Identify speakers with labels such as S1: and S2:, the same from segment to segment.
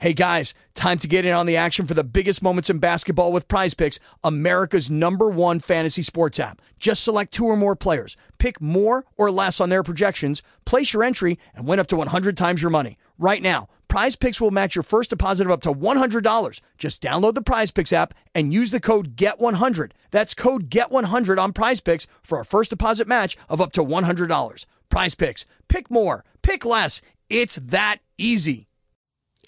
S1: Hey guys, time to get in on the action for the biggest moments in basketball with Prize Picks, America's number one fantasy sports app. Just select two or more players, pick more or less on their projections, place your entry, and win up to 100 times your money. Right now, Prize Picks will match your first deposit of up to $100. Just download the Prize Picks app and use the code GET100. That's code GET100 on Prize Picks for a first deposit match of up to $100. Prize Picks, pick more, pick less. It's that easy.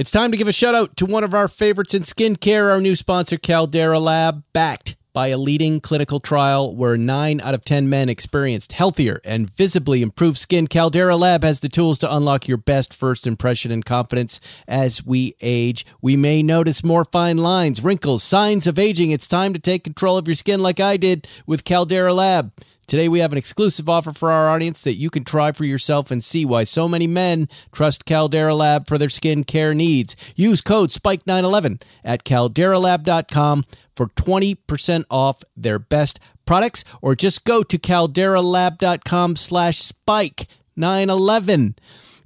S2: It's time to give a shout out to one of our favorites in skincare, our new sponsor, Caldera Lab, backed by a leading clinical trial where 9 out of 10 men experienced healthier and visibly improved skin. Caldera Lab has the tools to unlock your best first impression and confidence as we age. We may notice more fine lines, wrinkles, signs of aging. It's time to take control of your skin like I did with Caldera Lab. Today, we have an exclusive offer for our audience that you can try for yourself and see why so many men trust Caldera Lab for their skin care needs. Use code SPIKE911 at calderalab.com for 20% off their best products, or just go to calderalab.com slash SPIKE911.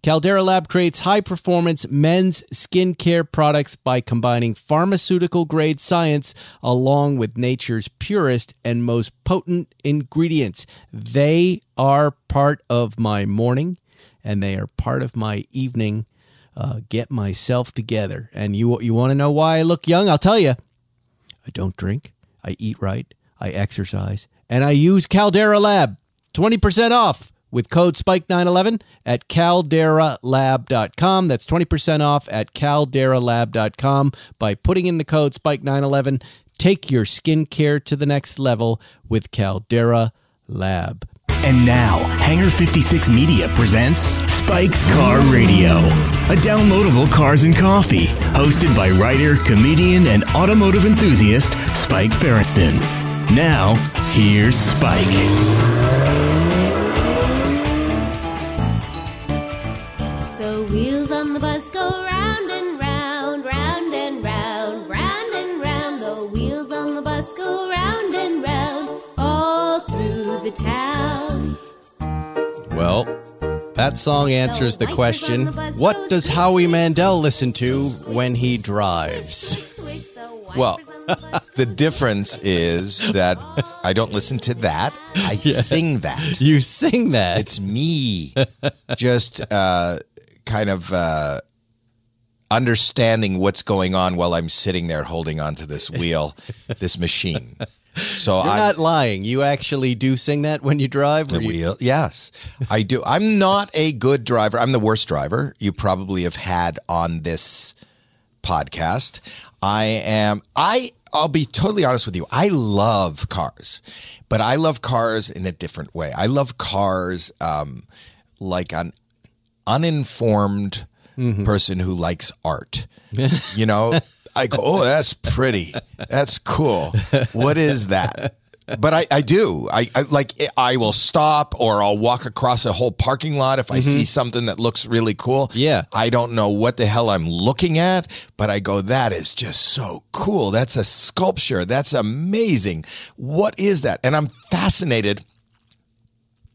S2: Caldera Lab creates high performance men's skincare products by combining pharmaceutical grade science along with nature's purest and most potent ingredients. They are part of my morning and they are part of my evening. Uh, get myself together. And you, you want to know why I look young? I'll tell you. I don't drink, I eat right, I exercise, and I use Caldera Lab. 20% off with code SPIKE911 at calderalab.com. That's 20% off at calderalab.com by putting in the code SPIKE911. Take your skincare to the next level with Caldera Lab. And now, Hanger 56 Media presents Spike's Car Radio, a
S1: downloadable cars and coffee, hosted by writer, comedian, and automotive enthusiast Spike Ferriston.
S2: Now, here's Spike. the bus go round and round, round and round, round and round. The wheels on the bus go round and round, all through the town. Well, that song answers the question what does Howie Mandel listen to when he drives? Well, the difference is
S1: that I don't listen to that. I yeah. sing that. You sing that. It's me just uh, kind of uh, understanding what's going on while I'm sitting there holding onto this wheel, this machine. So I'm not lying. You actually do sing that when you drive. The you- wheel, yes, I do. I'm not a good driver. I'm the worst driver you probably have had on this podcast. I am. I. I'll be totally honest with you. I love cars, but I love cars in a different way. I love cars um, like an uninformed mm-hmm. person who likes art. you know, I go, oh, that's pretty. That's cool. What is that? But I, I do. I, I like I will stop or I'll walk across a whole parking lot if I mm-hmm. see something that looks really cool. Yeah. I don't know what the hell I'm looking at, but I go, that is just so cool. That's a sculpture. That's amazing. What is that? And I'm fascinated.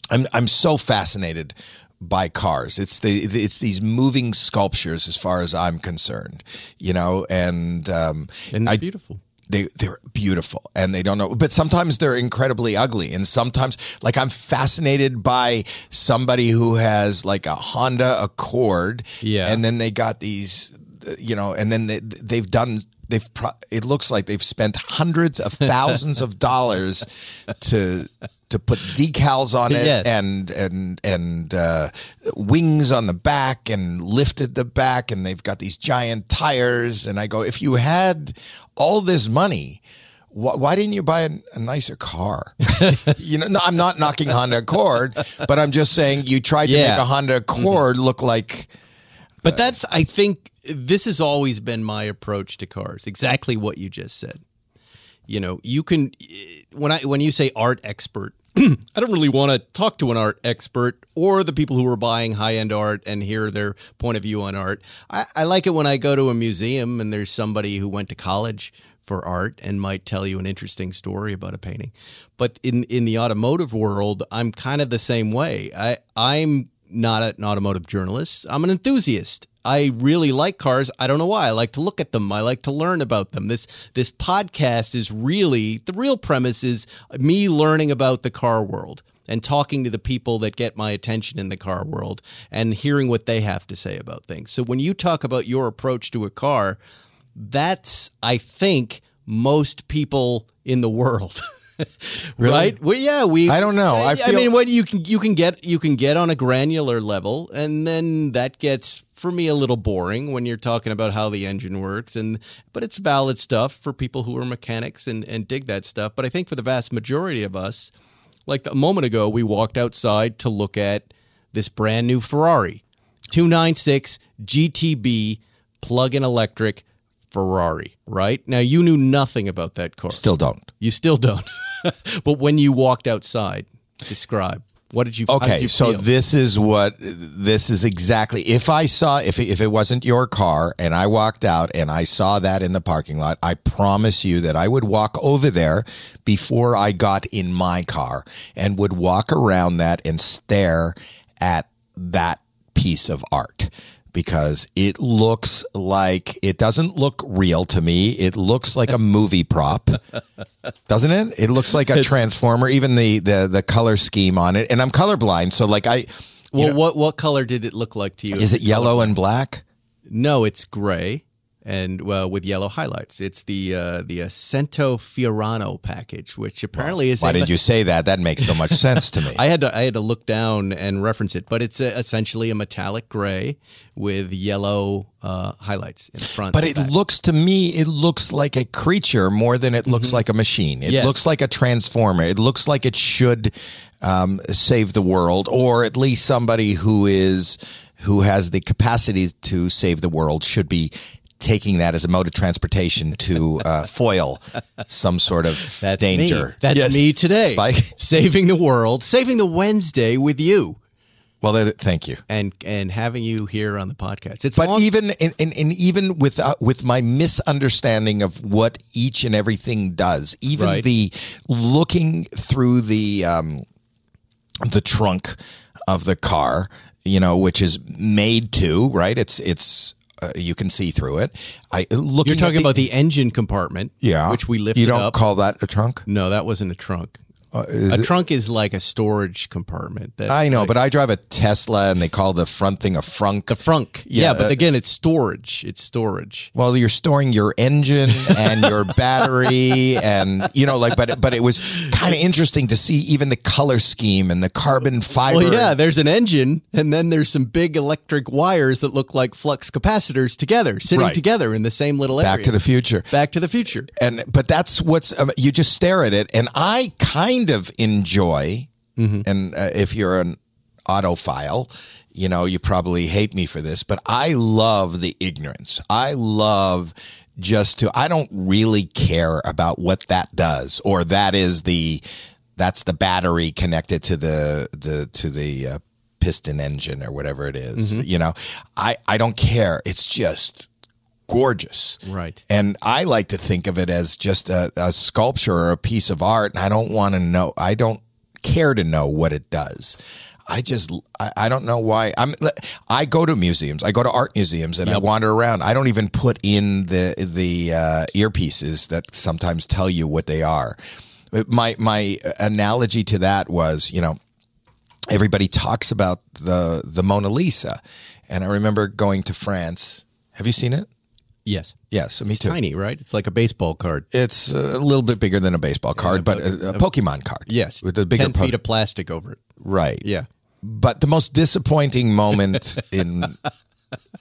S1: I'm I'm so fascinated by cars. It's the it's these moving sculptures, as far as I'm concerned, you know, and um, and they're I, beautiful. They they're beautiful, and they don't know, but sometimes they're incredibly ugly, and sometimes like I'm fascinated by somebody who has like a Honda Accord, yeah, and then they got these, you know, and then they they've done they've pro- it looks like they've spent hundreds of thousands of dollars to to put decals on it yes. and and and uh, wings on the back and lifted the back and they've got these giant tires and I go if you had all this money wh- why, didn't you buy a, a nicer car? you know, no, I'm not knocking Honda Accord, but I'm just saying you tried to yeah. make a
S2: Honda Accord mm-hmm. look like. But uh, that's, I think, this has always been my approach to cars. Exactly what you just said you know you can when i when you say art expert I don't really want to talk to an art expert or the people who are buying high end art and hear their point of view on art. I, I like it when I go to a museum and there's somebody who went to college for art and might tell you an interesting story about a painting. But in, in the automotive world, I'm kind of the same way. I, I'm not an automotive journalist. I'm an enthusiast. I really like cars. I don't know why. I like to look at them. I like to learn about them. This this podcast is really the real premise is me learning about the car world and talking to the people that get my attention in the car world and hearing what they have to say about things. So when you talk about your approach to a car, that's I think most people in the world. Really? right? Well, yeah, we. I don't know. I, feel, I mean, what you can you can get you can get on a granular level, and then that gets for me a little boring when you're talking about how the engine works and but it's valid stuff for people who are mechanics and and dig that stuff but i think for the vast majority of us like a moment ago we walked outside to look at this brand new ferrari 296 gtb plug-in electric ferrari right now you knew nothing about that car still don't you still don't but when you walked outside describe what did you? Okay, you so feel? this
S1: is what this is exactly. If I saw if if it wasn't your car and I walked out and I saw that in the parking lot, I promise you that I would walk over there before I got in my car and would walk around that and stare at that piece of art because it looks like it doesn't look real to me. It looks like a movie prop, doesn't it? It looks like a transformer. Even the the the color scheme on it, and I'm colorblind, so like I.
S2: Well, know, what what color did it look like to you? Is it yellow colorblind? and black? No, it's gray and well, with yellow highlights. It's the uh, the Ascento Fiorano package, which apparently well, is. Why did you say
S1: that? That makes so much sense to
S2: me. I had to I had to look down and reference it, but it's a, uh, essentially a metallic gray with yellow uh, highlights in front. But it back.
S1: looks to me, it looks like a creature more than it looks mm-hmm. like a machine. It yes. looks like a transformer. It looks like it should um, save the world, or at least somebody who is who has the capacity to save the world should be taking that as a mode of transportation to uh, foil some sort of That's danger. Me.
S2: That's yes. me today. Spike. Saving the world, saving the Wednesday with you. Well, thank you, and and having you here on the podcast. It's but long- even and, and, and, even with
S1: uh, with my misunderstanding of what each and everything does, even right. the looking through the um, the trunk of the car, you know, which is made to right. It's it's uh, you can see through it. I uh, look. You're talking the, about the
S2: engine compartment, yeah, which we lifted. You don't up. call
S1: that a trunk?
S2: No, that wasn't a trunk. Uh, a it, trunk is like a storage compartment. That, I know, like, but I drive a Tesla, and they call the front thing a frunk. The frunk, yeah. yeah but uh, again, it's storage. It's storage.
S1: Well, you're storing your engine and your battery, and you know, like, but but it was kind of interesting to see even the color scheme and the carbon fiber. Well, yeah,
S2: there's an engine, and then there's some big electric wires that look like flux capacitors together, sitting right. together in the same little area. Back to the future. Back to the future. And but that's what's um, you just
S1: stare at it, and I kind kind of enjoy. Mm-hmm. And uh, if you're an autophile, you know, you probably hate me for this, but I love the ignorance. I love just to, I don't really care about what that does or that is the, that's the battery connected to the, the, to the, uh, piston engine or whatever it is, mm-hmm. you know i i don't care it's just gorgeous. Right. And I like to think of it as just a, a sculpture or a piece of art. And I don't want to know, I don't care to know what it does. I just I, I, don't know why I'm I go to museums I go to art museums and yep. I wander around I don't even put in the the uh, earpieces that sometimes tell you what they are. My my analogy to that was you know everybody talks about the the Mona Lisa and I remember going to France. Have you seen it? Yes. Yes, me it's too. Tiny, right? It's like a baseball card. It's a little bit bigger than a baseball card, yeah, but a, a, Pokemon card.
S2: Yes, with a bigger ten po- feet of plastic over it.
S1: Right. Yeah. But the most disappointing moment in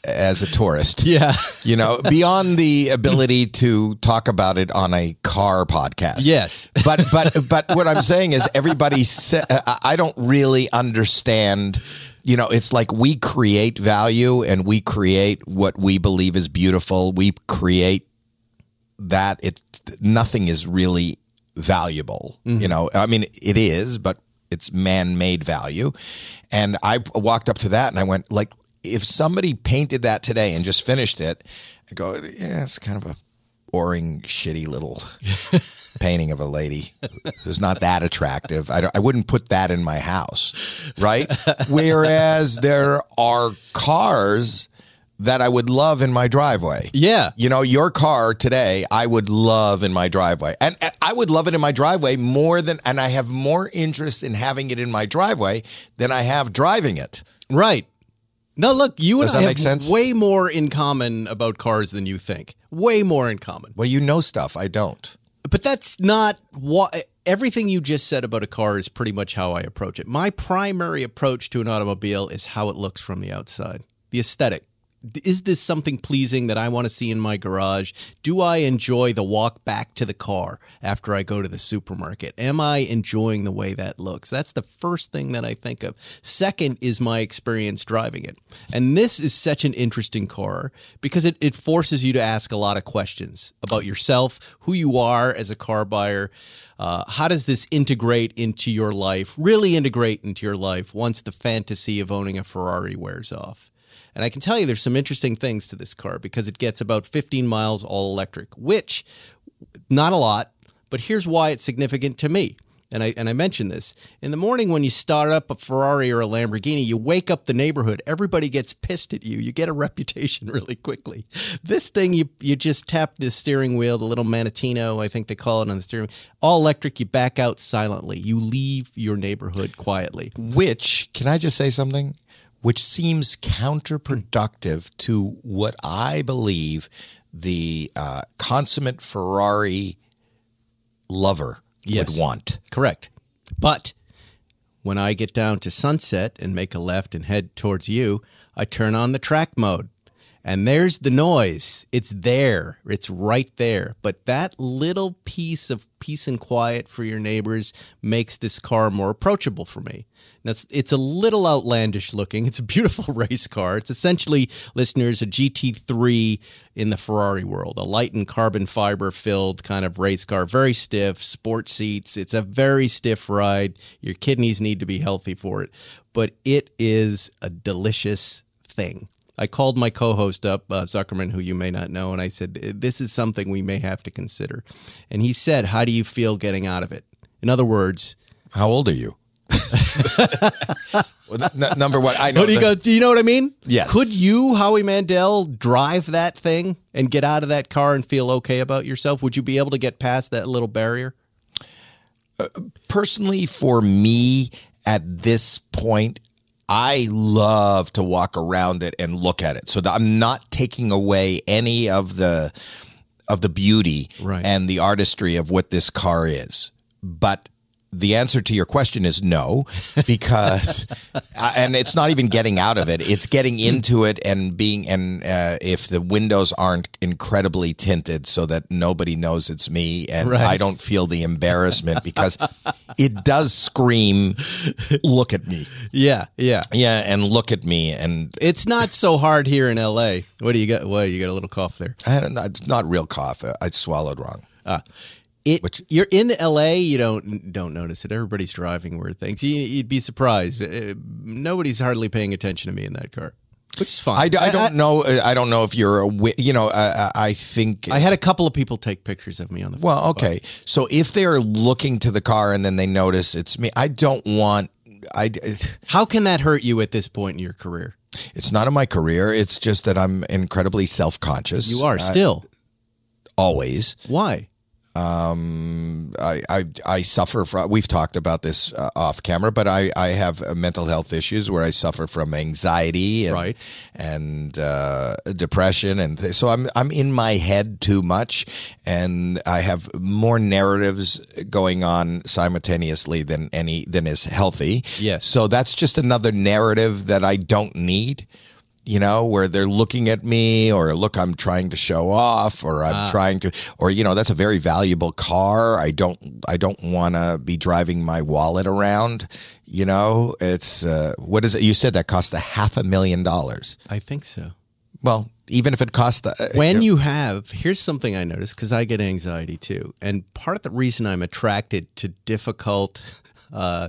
S1: as a tourist. Yeah. You know, beyond the ability to talk about it on a car podcast. Yes. But but but what I'm saying is everybody sa- I don't really understand you know, it's like we create value and we create what we believe is beautiful. We create that. It nothing is really valuable. Mm-hmm. You know, I mean, it is, but it's man-made value. And I walked up to that and I went like, if somebody painted that today and just finished it, I go, yeah, it's kind of a boring, shitty little painting of a lady who's not that attractive. I, I wouldn't put that in my house, right? Whereas there are cars that I would love in my driveway. Yeah. You know, your car today, I would love in my driveway. And, and, I would love it in my driveway more than, and I have more interest in having it in my driveway than I have driving it.
S2: Right. No, look, you and I have sense? way more in common about cars than you think. Way more in common. Well, you know stuff I don't but that's not what everything you just said about a car is pretty much how I approach it. My primary approach to an automobile is how it looks from the outside, the aesthetic is this something pleasing that I want to see in my garage? Do I enjoy the walk back to the car after I go to the supermarket? Am I enjoying the way that looks? That's the first thing that I think of. Second is my experience driving it. And this is such an interesting car because it, it forces you to ask a lot of questions about yourself, who you are as a car buyer. Uh, how does this integrate into your life, really integrate into your life once the fantasy of owning a Ferrari wears off? And I can tell you there's some interesting things to this car because it gets about 15 miles all electric, which not a lot, but here's why it's significant to me. And I, and I mentioned this in the morning when you start up a Ferrari or a Lamborghini, you wake up the neighborhood. Everybody gets pissed at you. You get a reputation really quickly. This thing, you, you just tap the steering wheel, the little manettino, I think they call it on the steering wheel. All electric, you back out silently. You leave your neighborhood quietly. Which,
S1: can I just say something? which seems counterproductive to what I believe
S2: the uh, consummate Ferrari lover yes. would want. Correct. But when I get down to sunset and make a left and head towards you, I turn on the track mode. And there's the noise. It's there. It's right there. But that little piece of peace and quiet for your neighbors makes this car more approachable for me. Now, it's, it's a little outlandish looking. It's a beautiful race car. It's essentially, listeners, a GT3 in the Ferrari world, a light and carbon fiber filled kind of race car. Very stiff, sport seats. It's a very stiff ride. Your kidneys need to be healthy for it. But it is a delicious thing. I called my co host up, uh, Zuckerman, who you may not know, and I said, This is something we may have to consider. And he said, How do you feel getting out of it? In other words, How old are you? well, n- number one,
S1: I know. you go, do
S2: you know what I mean? Yes. Could you, Howie Mandel, drive that thing and get out of that car and feel okay about yourself? Would you be able to get past that little barrier?
S1: Uh, personally, for me, at this point, I love to walk around it and look at it. So I'm not taking away any of the of the beauty right. and the artistry of what this car is. But the answer to your question is no, because, uh, and it's not even getting out of it. It's getting into it and being, and uh, if the windows aren't incredibly tinted so that nobody knows it's me and right. I don't feel the embarrassment because it does scream, look at me.
S2: Yeah. Yeah. Yeah. And look at me. And it's not so hard here in LA. What do you got? Well, you got a little cough there. I had a, not, not real cough. I swallowed wrong. Uh, it, Which, you're in LA, you don't don't notice it. Everybody's driving weird things. You, would be surprised. Uh, nobody's hardly paying attention to me in that car which is fine. I, I, don't know. Uh, I don't know if you're a. You know, I, uh, I think I had a couple of people take pictures of me on the.
S1: Well, okay. Bus. So if they are looking to the car and then they notice it's me, I don't want. I. How can that hurt you at this point in your career? It's not in my career. It's just that I'm incredibly self conscious. You are still. I, always. Why? Um, I, I, I suffer from. We've talked about this uh, off camera, but I I have uh, mental health issues where I suffer from anxiety and right. and uh, depression, and th- so I'm I'm in my head too much, and I have more narratives going on simultaneously than any than is healthy. Yes. So that's just another narrative that I don't need you know, where they're looking at me or look, I'm trying to show off or I'm ah. trying to, or, you know, that's a very valuable car. I don't, I don't want to be driving my wallet around. You know, it's, uh, what is it? You said that cost
S2: a half a million dollars. I think so. Well, even if it costs the. Uh, when you, you have here's something i noticed because i get anxiety too and part of the reason i'm attracted to difficult uh,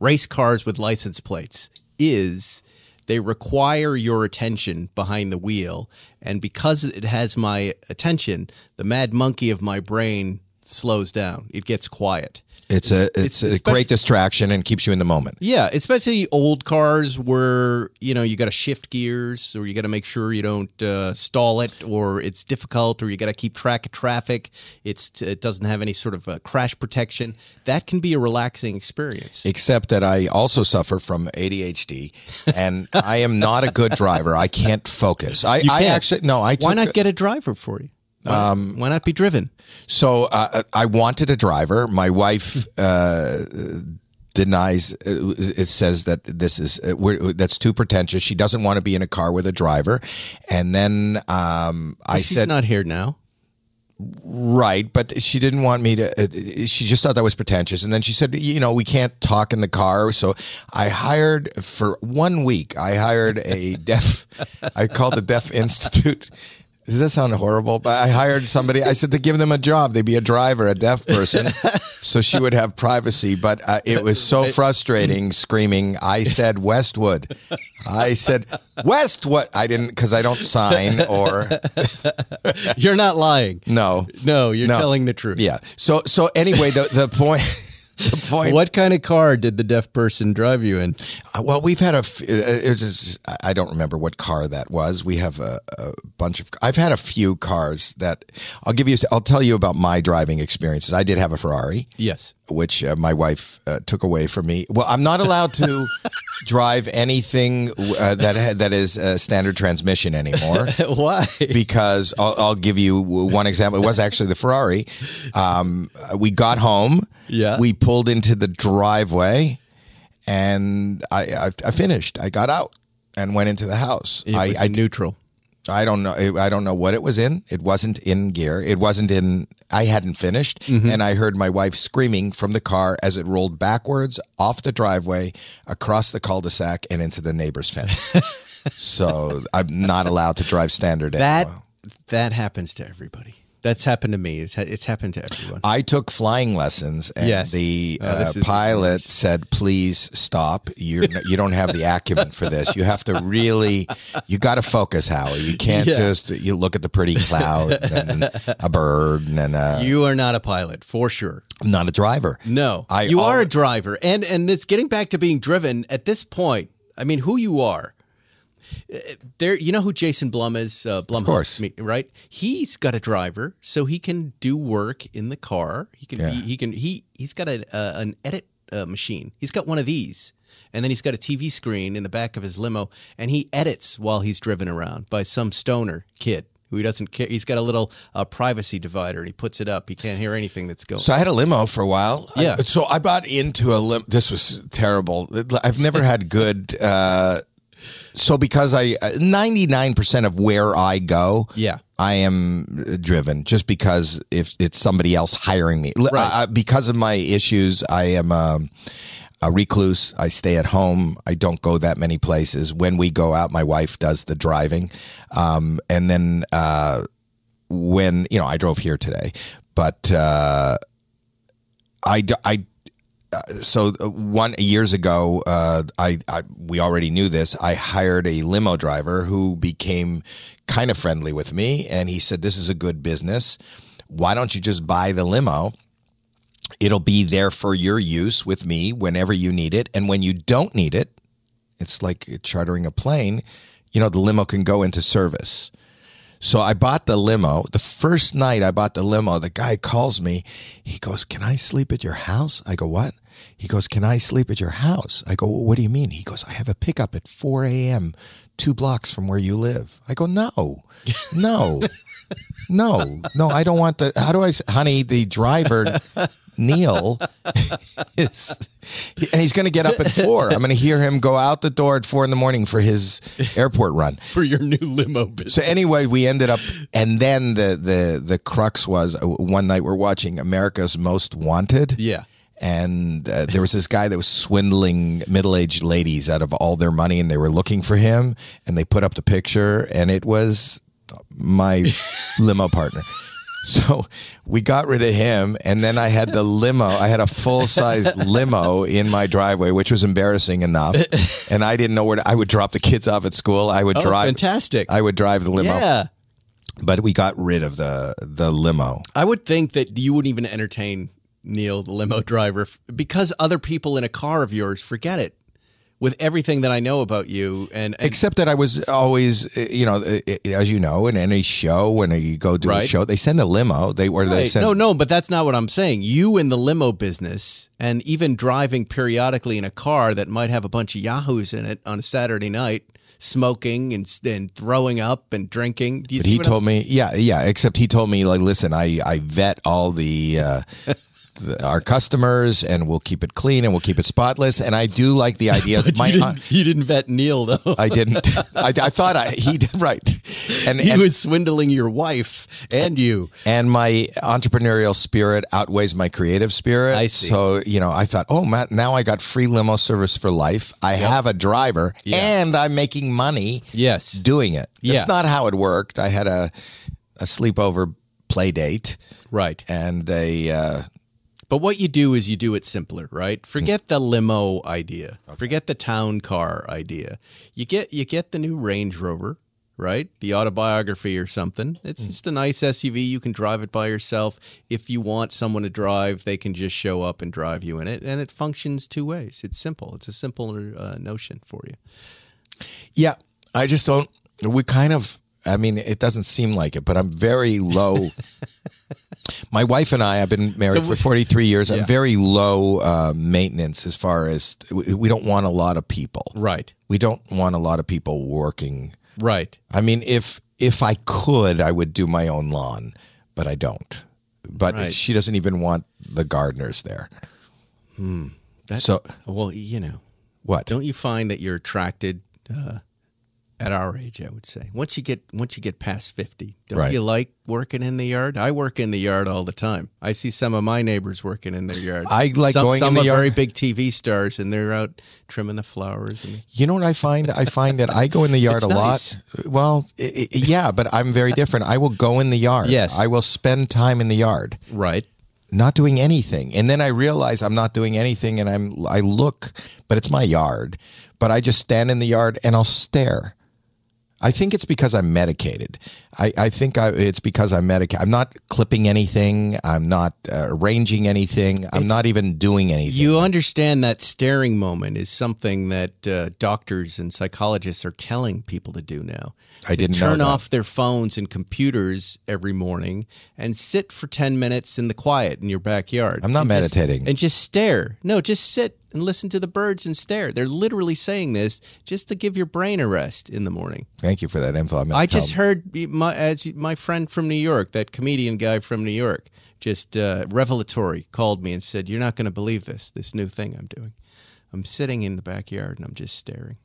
S2: race cars with license plates is they require your attention behind the wheel. And because it has my attention, the mad monkey of my brain slows down. It gets quiet.
S1: It's a it's, it's a great distraction and keeps you in the moment.
S2: Yeah, especially old cars where you know you got to shift gears or you got to make sure you don't uh, stall it or it's difficult or you got to keep track of traffic. It's it doesn't have any sort of uh, crash protection. That can be a relaxing experience.
S1: Except that I also suffer from ADHD and I am not a good driver. I can't focus. I, can't. I actually no. I why not get
S2: a driver for you?
S1: Why, um, why not be driven? So uh, I wanted a driver. My wife uh, denies uh, it says that this is uh, that's too pretentious she doesn't want to be in a car with a driver and then um, i said not here now right but she didn't want me to uh, she just thought that was pretentious and then she said you know we can't talk in the car so i hired for one week i hired a deaf i called the deaf institute does that sound horrible? But I hired somebody. I said to give them a job. They'd be a driver, a deaf person, so she would have privacy. But uh, it was so frustrating. Screaming, I said Westwood. I said Westwood. I didn't because I don't sign or.
S2: you're not lying. No, no, you're no. telling the truth. Yeah. So so anyway, the the point the point. What kind of car did the deaf person drive you in? Uh, well, we've had a. Uh, uh, it was
S1: just, I don't remember what car that was. We have a, a, bunch of. I've had a few cars that I'll give you. I'll tell you about my driving experiences. I did have a Ferrari. Yes. Which uh, my wife uh, took away from me. Well, I'm not allowed to drive anything that that is that is standard transmission anymore. Why? Because I'll, I'll, give you one example. It was actually the Ferrari. Um, we got home. Yeah. We. Put pulled into the driveway and I, I, I finished. I got out and went into the house. It I, I neutral. I don't know. I don't know what it was in. It wasn't in gear. It wasn't in. I hadn't finished, mm-hmm. and I heard my wife screaming from the car as it rolled backwards off the driveway, across the cul-de-sac, and into the neighbor's fence. so I'm not allowed to drive standard.
S2: That anymore. that happens to everybody. That's happened to me. It's, ha- it's happened to everyone. I took flying lessons, and Yes. the Oh, uh,
S1: pilot said, "Please stop. You you don't have the acumen for this. You have to really, you got to focus, Howie. You can't Yeah. just you look at the pretty cloud and a bird and then a,
S2: you are not a pilot for sure. I'm
S1: not a driver. No, I you are a driver,
S2: and and it's getting back to being driven at this point. I mean, who you are there you know who Jason Blum is uh, Blum of course. right he's got a driver so he can do work in the car he can yeah. he, he, can he he's got a, uh, an edit uh, machine he's got one of these and then he's got a TV screen in the back of his limo and he edits while he's driven around by some stoner kid who he doesn't care. He's got a little uh, privacy divider and he puts it up. He can't hear anything that's going. So
S1: I had a limo for a while. Yeah. I, so I bought into a limo. This was terrible. I've never had good uh, so because I uh, ninety nine percent of where I go, yeah, I am driven. Just because if it's somebody else hiring me, uh, right. Uh, because of my issues, I am. Um, a recluse. I stay at home. I don't go that many places. When we go out, my wife does the driving, um, and then uh, when you know, I drove here today, but uh, I I so uh, one years ago, uh, I, I, we already knew this. I hired a limo driver who became kind of friendly with me, and he said, "This is a good business. Why don't you just buy the limo? It'll be there for your use with me whenever you need it, and when you don't need it, it's like chartering a plane. You know, the limo can go into service." So I bought the limo. The first night I bought the limo, the guy calls me. He goes, Can I sleep at your house? I go, What? He goes, Can I sleep at your house? I go, well, What do you mean? He goes, I have a pickup at 4 a.m., two blocks from where you live. I go, No, no. No, no, I don't want the. How do I, honey? The driver, Neil, is, and he's going to get up at four. I'm going to hear him go out the door at four in the morning for his airport run for
S2: your new limo.
S1: Business. So anyway, we ended up, and then the the the crux was uh, one night we're watching America's Most Wanted. Yeah and uh, there was this guy that was swindling middle-aged ladies out of all their money and they were looking for him and they put up the picture and it was my limo partner. So we got rid of him, and then I had the limo. I had a full size limo in my driveway, which was embarrassing enough. And I didn't know where to, I would drop the kids off at school. I would oh, drive. Fantastic. I would drive the limo. Yeah. But we got rid of
S2: the the limo. I would think that you wouldn't even entertain Neil, the limo driver, because other people in a car of yours forget it with everything that I know about you.
S1: And, and, except that I was always, you know, as you know, in any show when you go do right. a show, they send a limo. They where right. they send no,
S2: no, but that's not what I'm saying. You in the limo business, and even driving periodically in a car that might have a bunch of yahoos in it on a Saturday night. Smoking and then throwing up and drinking. but he told I'm me,
S1: yeah, yeah. Except he told me, like, listen, I I vet all the uh, the, our customers and we'll keep it clean and we'll keep it spotless. And I do like the idea that my you didn't,
S2: you didn't, vet Neil though. I didn't. I, I thought I he did right. And he and, was swindling your wife
S1: and you. And my entrepreneurial spirit outweighs my creative spirit. I see. So you know, I thought, oh, Matt, now I got free limo service for life. I yep. have a driver yeah. and I'm making money. Yes, doing it. That's yeah. not how it worked. I had a a sleepover
S2: play date. Right. And a uh, but what you do is you do it simpler, right? Hmm. Forget the limo idea. Okay. Forget the town car idea. You get you get the new Range Rover, right? The autobiography or something. It's hmm. just a nice SUV. You can drive it by yourself. If you want someone to drive, they can just show up and drive you in it, and it functions two ways. It's simple. It's a simpler uh, notion for you.
S1: Yeah, I just don't. We kind of. I mean, it doesn't seem like it, but I'm very low My wife and I have been married so we, for 43 years. Yeah. I'm very low uh, maintenance as far as we, we don't want a lot of people. Right. We don't want a lot of people working. Right. I mean, if if I could, I would do my own lawn, but I don't. But right. she doesn't even want the gardeners there.
S2: Hmm. That's, so well, you know what? Don't you find that you're attracted? Uh, at our age, I would say. Once you get once you get past fifty, don't right. you like working in the yard? I work in the yard all the time. I see some of my neighbors working in their yard. I like some, going some in the yard. very big TV stars, and they're out trimming the flowers. And...
S1: You know what I find? I find that I go in the yard a nice. lot. Well, it, it, yeah, but I'm very different. I will go in the yard. Yes, I will spend time in the yard. Right not doing anything. And then I realize I'm not doing anything and I'm I look, but it's my yard. But I just stand in the yard and I'll stare. I think it's because I'm medicated. I, I think I, it's because I'm medicated. I'm not clipping anything. I'm not uh, arranging anything. I'm it's, not even doing
S2: anything. You understand that staring moment is something that uh, doctors and psychologists are telling people to do now. I didn't turn off their phones and computers every morning and sit for ten minutes in the quiet in your backyard. I'm not meditating just, and just stare. No, just sit and listen to the birds and stare. They're literally saying this just to give your brain a rest in the morning. Thank you for that info. I, I just heard my, my friend from New York, that comedian guy from New York, just uh, revelatory called me and said, "You're not going to believe this. This new thing I'm doing. I'm sitting in the backyard and I'm just staring."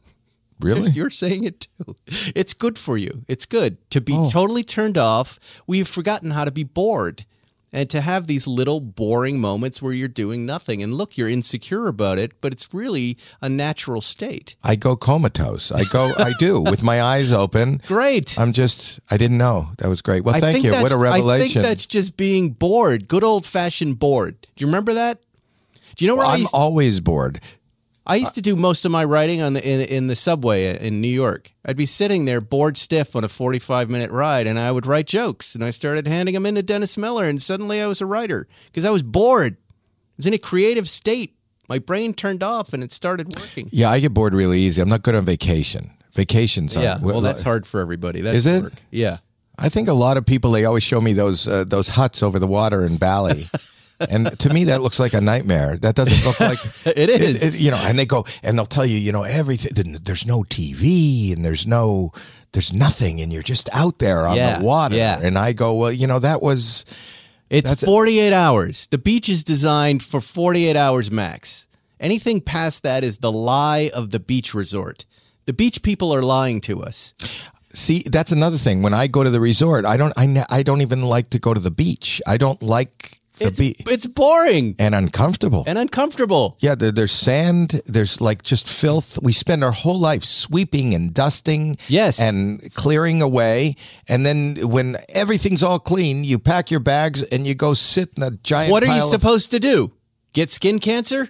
S2: Really? You're saying it too. It's good for you. It's good to be oh. totally turned off. We've forgotten how to be bored and to have these little boring moments where you're doing nothing. And look, you're insecure about it, but it's really a natural state.
S1: I go comatose. I go, I do, with my eyes open. Great. I'm just, I didn't know. That was great. Well, I thank you. What a revelation. I think that's
S2: just being bored, good old fashioned bored. Do you remember that? Do you know where well, I'm always bored? I used to do most of my writing on the in, in, the subway in New York. I'd be sitting there bored stiff on a 45 minute ride and I would write jokes and I started handing them in to Dennis Miller and suddenly I was a writer because I was bored. I was in a creative state. My brain turned off and it started working.
S1: Yeah, I get bored really easy. I'm not good on vacation. Vacations are Yeah, well that's hard
S2: for everybody. That's is it? Work.
S1: Yeah. I think a lot of people they always show me those uh, those huts over the water in Bali. and to me, that looks like a nightmare. That doesn't look like it is. It, it, you know, and they go and they'll tell you, you know, everything. There's no TV and there's no, there's nothing, and you're just out there on yeah, the water. Yeah. And I go, well, you know,
S2: that was. It's 48 hours. The beach is designed for 48 hours max. Anything past that is the lie of the beach resort. The beach people are lying to us.
S1: See, that's another thing. When I go to the resort, I don't I, I don't even like to go to the beach. I don't like it's, be- it's boring and uncomfortable. And uncomfortable. Yeah, there, there's sand. There's like just filth. We spend our whole life sweeping and dusting. Yes. And clearing away. And then when everything's all clean, you pack your bags and you go sit in a giant. What are you of-
S2: supposed to do? Get skin cancer?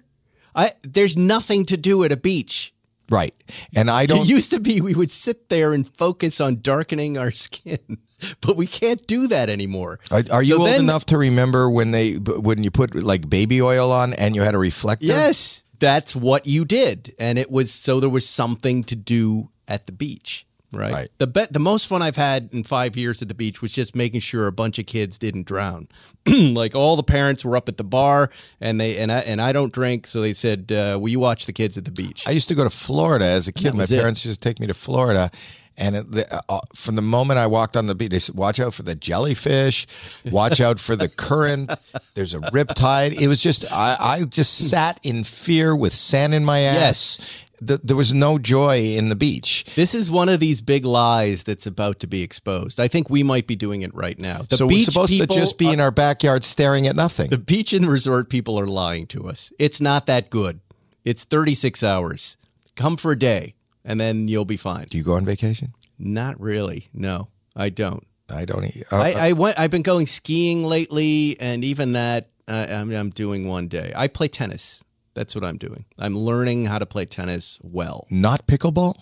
S2: I there's nothing to do at a beach. Right. And I don't. It used to be we would sit there and focus on darkening our skin. but we can't do that anymore. Are, are you so old then, enough
S1: to remember when they when you put like baby oil on and you had a reflector?
S2: Yes, that's what you did, and it was so there was something to do at the beach right? right. The bet the most fun I've had in five years at the beach was just making sure a bunch of kids didn't drown. like all the parents were up at the bar, and they and I and I don't drink, so they said, uh, "Will you watch the kids at the beach?"
S1: I used to go to Florida as a kid. My parents it. used to take me to Florida. And it, uh, from the moment I walked on the beach, they said, watch out for the jellyfish, watch out for the current. There's a rip tide. It was just, I, I just sat
S2: in fear with sand in my ass. Yes there was no joy in the beach. This is one of these big lies that's about to be exposed. I think we might be doing it right now. The so we're supposed to just be are, in our backyard staring at nothing. The beach and resort people are lying to us. It's not that good. It's 36 hours. Come for a day and then you'll be fine. Do you
S1: go on vacation?
S2: Not really. No, I don't. I don't. Eat, uh, I, I went. I've been going skiing lately, and even that uh, I'm, I'm doing one day. I play tennis. That's what I'm doing. I'm learning how to play tennis well. Not pickleball?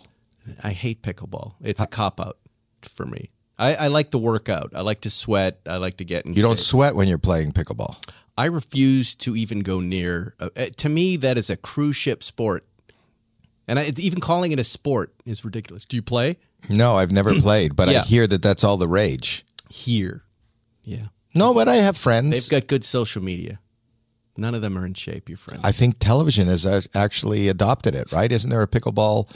S2: I hate pickleball. It's a cop out for me. I, I, like to work out. I like to sweat. I like to get in. You don't
S1: sweat when you're playing pickleball.
S2: I refuse to even go near. Uh, uh, to me, that is a cruise ship sport. And I, even calling it a sport is ridiculous. Do you play?
S1: No, I've never played, but yeah. I hear that that's all the rage. Here.
S2: Yeah. No, but I have friends. They've got good social media. None of them are in shape, you friend. I
S1: think television has uh, actually adopted it, right? Isn't there a pickleball?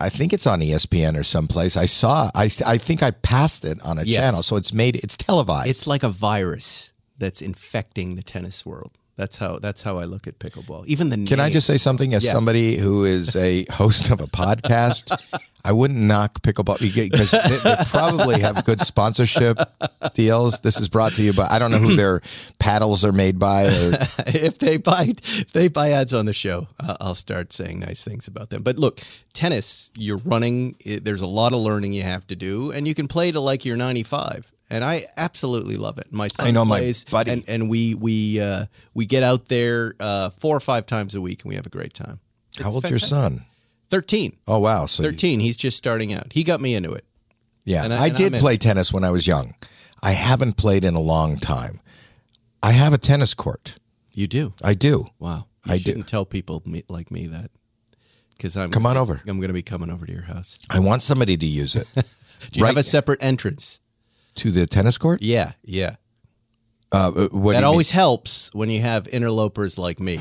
S1: I think it's on ESPN or someplace. I saw. I I think I passed it on a yes. channel, so it's made. It's televised.
S2: It's like a virus that's infecting the tennis world. That's how that's how I look at pickleball. Even the name. Can I just say something as yeah.
S1: somebody who is a host of a podcast? I wouldn't knock pickleball because they, they, probably have good sponsorship deals. This is brought to you but I don't know who their paddles are made by. Or...
S2: if they buy if they buy ads on the show, uh, I'll start saying nice things about them. But look, tennis, you're running. It, there's a lot of learning you have to do, and you can play to like you're 95 and I absolutely love it. My son I know plays, my buddy, and, and we we uh, we get out there uh, four or five times a week, and we have a great time. It's How old's your son? Thirteen. Oh wow, so thirteen. You... He's just starting out. He got me into it. Yeah, and I, I and did play
S1: tennis when I was young. I haven't played in a long time. I have a tennis court. You do. I do. Wow. You I didn't
S2: tell people me, like me that because I'm come on over. I'm going to be coming over to your house.
S1: I want somebody to use it. do you right? have a separate entrance? to the tennis court?
S2: Yeah, yeah.
S1: Uh, uh that always
S2: mean? helps when you have interlopers like me.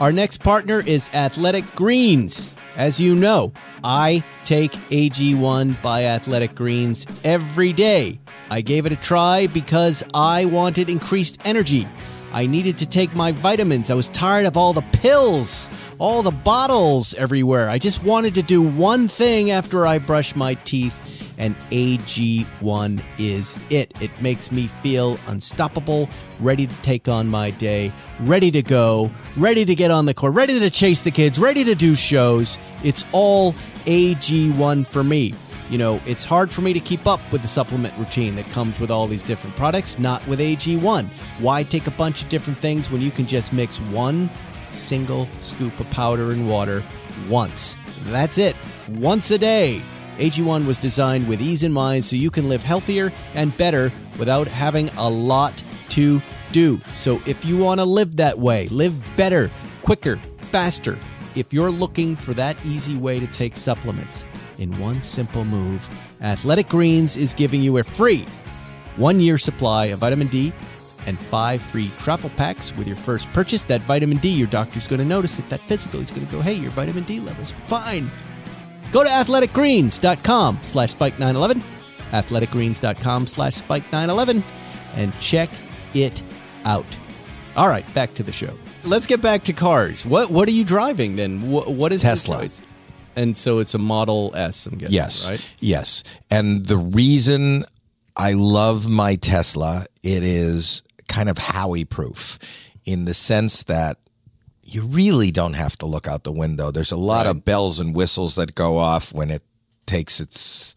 S2: Our next partner is Athletic Greens. As you know, I take AG1 by Athletic Greens every day. I gave it a try because I wanted increased energy. I needed to take my vitamins. I was tired of all the pills, all the bottles everywhere. I just wanted to do one thing after I brush my teeth and AG1 is it. It makes me feel unstoppable, ready to take on my day, ready to go, ready to get on the court, ready to chase the kids, ready to do shows. It's all AG1 for me. You know, it's hard for me to keep up with the supplement routine that comes with all these different products, not with AG1. Why take a bunch of different things when you can just mix one single scoop of powder and water once? That's it, once a day. AG1 was designed with ease in mind so you can live healthier and better without having a lot to do. So if you want to live that way, live better, quicker, faster, if you're looking for that easy way to take supplements in one simple move, Athletic Greens is giving you a free one year supply of vitamin D and five free travel packs with your first purchase. That vitamin D, your doctor's going to notice it. That physical, he's going to go, hey, your vitamin D levels, fine. Go to athleticgreens.com slash spike911, athleticgreens.com slash spike911, and check it out. All right, back to the show. Let's get back to cars. What what are you driving then? what, what is Tesla? And so it's a Model S, I'm guessing. Yes. Right?
S1: Yes. And the reason I love my Tesla, it is kind of Howie proof in the sense that you really don't have to look out the window. There's a lot right. of bells and whistles that go off when it takes its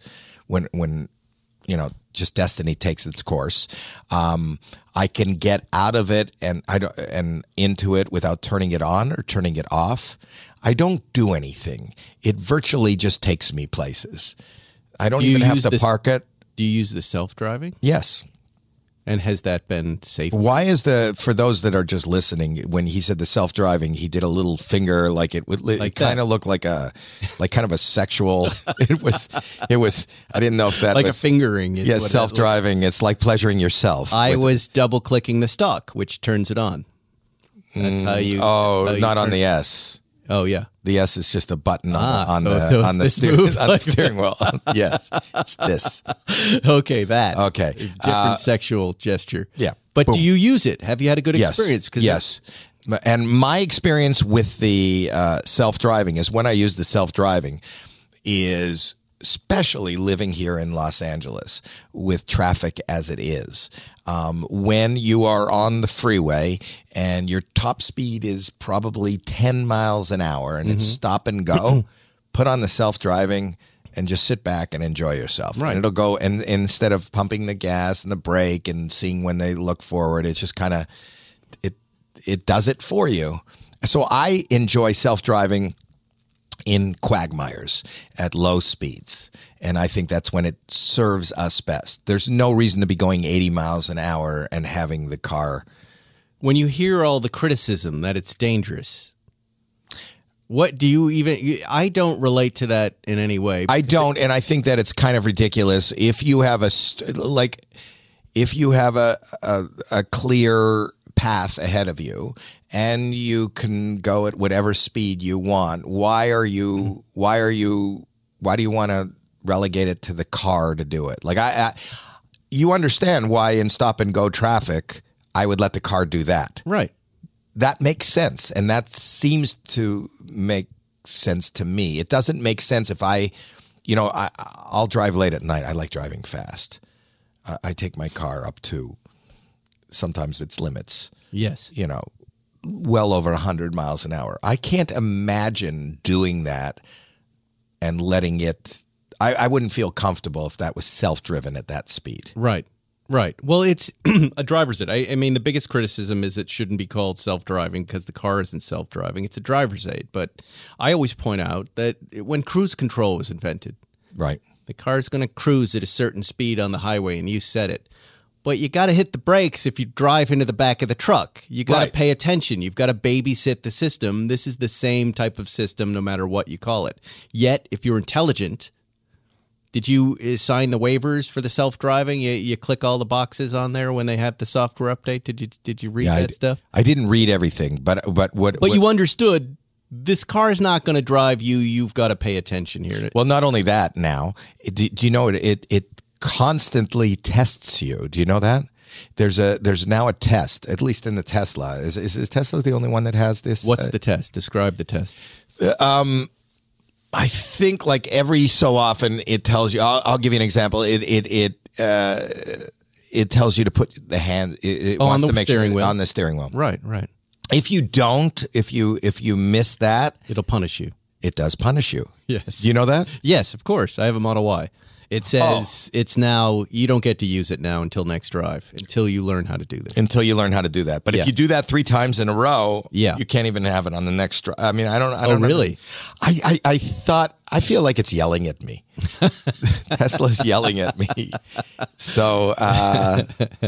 S1: when when you know just destiny takes its course. Um, I can get out of it and I don't and into it without turning it on or turning it off. I don't do anything. It virtually just takes me places. I don't do even have to park
S2: it. Do you use the self driving?
S1: Yes. And has that been safe? Why is the for those that are just listening? When he said the self driving, he did a little finger like it would. Like it kind of looked like a, like kind of a sexual. it was, it was. I didn't know if that like was, a
S2: fingering. Yes, yeah, self driving. it's like pleasuring
S1: yourself. I was
S2: double clicking the stock, which turns it on. That's mm, how you. Oh, how you not on the
S1: S. Oh yeah. The S is just a button on ah, the on so, the, so on, the like on the steering wheel. yes, it's this. Okay, that. Okay, different uh, sexual gesture. Yeah, but Boom. do you use it? Have you had a good yes. experience? yes. And my experience with the uh, self driving is when I use the self driving is especially living here in Los Angeles with traffic as it is. Um, when you are on the freeway and your top speed is probably 10 miles an hour and mm-hmm. it's stop and go, put on the self driving and just sit back and enjoy yourself. Right. And it'll go, and, and instead of pumping the gas and the brake and seeing when they look forward, it's just kind of, it, it does it for you. So I enjoy self driving in quagmires at low speeds. And I think that's when it serves us best. There's no reason to be going 80 miles an
S2: hour and having the car. When you hear all the criticism that it's dangerous, what do you even? I don't relate to that in any way. I don't.
S1: And I think that it's kind of ridiculous. If you have a, like, if you have a, a, a clear path ahead of you and you can go at whatever speed you want why are you why are you why do you want to relegate it to the car to do it like I, I you understand why in stop and go traffic i would let the car do that right that makes sense and that seems to make sense to me it doesn't make sense if i you know I, i'll drive late at night i like driving fast I take my car up to sometimes its limits. Yes. You know, well over 100 miles an hour. I can't imagine doing that and letting it. I, I wouldn't feel comfortable if that was self driven at that speed.
S2: Right. Right. Well, it's a driver's aid. I, I, mean, the biggest criticism is it shouldn't be called self driving because the car isn't self driving. It's a driver's aid. But I always point out that when cruise control was invented, right, the car is going to cruise at a certain speed on the highway, and you set it but you got to hit the brakes if you drive into the back of the truck. You got to right. pay attention. You've got to babysit the system. This is the same type of system, no matter what you call it. Yet, if you're intelligent, did you uh, sign the waivers for the self driving? You, you, click all the boxes on there when they have the software update. Did you did you read yeah, that I, stuff?
S1: I didn't read everything, but but what? But what, you
S2: understood this car is not going to drive you. You've got to pay attention here. Well, not only that.
S1: Now, do, do you know it? It it constantly tests you. Do you know that? There's a there's now a test, at least in the Tesla. Is is, is Tesla the only one that has this? What's uh, the test? Describe the test. Um, I think like every so often it tells you. I'll, I'll give you an example. It it it. Uh, it tells you to put the hand. It, it oh, wants to make sure wheel. on the steering wheel. Right, right. If you don't, if you if you miss that, it'll punish you. It does punish you.
S2: Yes. you know that? Yes, of course. I have a Model Y. It oh. says oh. it's now you don't get to use it now until next drive until you learn how to do this. Until you learn how to do that. But yeah. if you
S1: do that 3 times in a row, yeah.
S2: you can't even have it on
S1: the next drive. I mean, I don't I oh, don't oh, really. I, I I thought I feel like it's yelling at me.
S2: Tesla's yelling at me. So uh,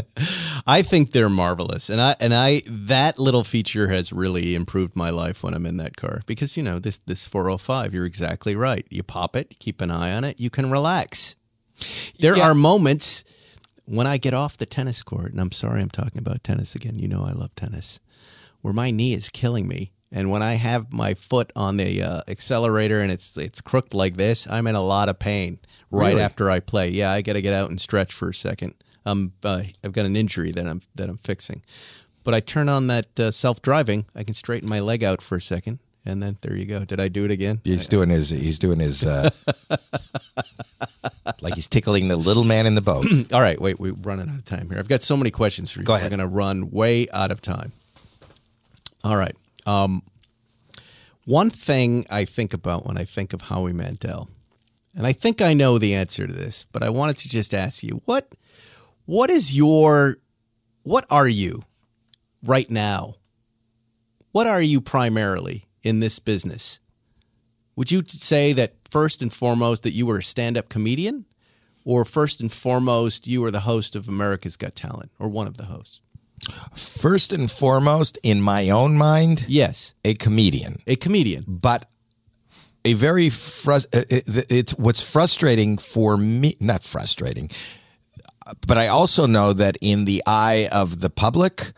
S2: I think they're marvelous, and I and I that little feature has really improved my life when I'm in that car because you know this this 405. You're exactly right. You pop it, keep an eye on it. You can relax. There yeah. are moments when I get off the tennis court, and I'm sorry I'm talking about tennis again. You know I love tennis, where my knee is killing me and when I have my foot on the uh, accelerator and it's it's crooked like this, I'm in a lot of pain right really? after I play. Yeah, I got to get out and stretch for a second. Um, uh, I've got an injury that I'm that I'm fixing. But I turn on that uh, self driving. I can straighten my leg out for a second, and then there you go. Did I do it again? He's doing
S1: his. He's doing his. Uh, like he's tickling the little man in the boat.
S2: All right, wait. We're running out of time here. I've got so many questions for you. Go ahead. We're going to run way out of time. All right. Um, one thing I think about when I think of Howie Mandel, and I think I know the answer to this, but I wanted to just ask you what what is your what are you right now? What are you primarily in this business? Would you say that first and foremost that you were a stand-up comedian or first and foremost you were the host of America's Got Talent or one of the hosts?
S1: First and foremost, in my own mind, yes, a comedian, a comedian, but a very frust. Uh, it's what's frustrating for me. Not frustrating, but I also know that in the eye of the public,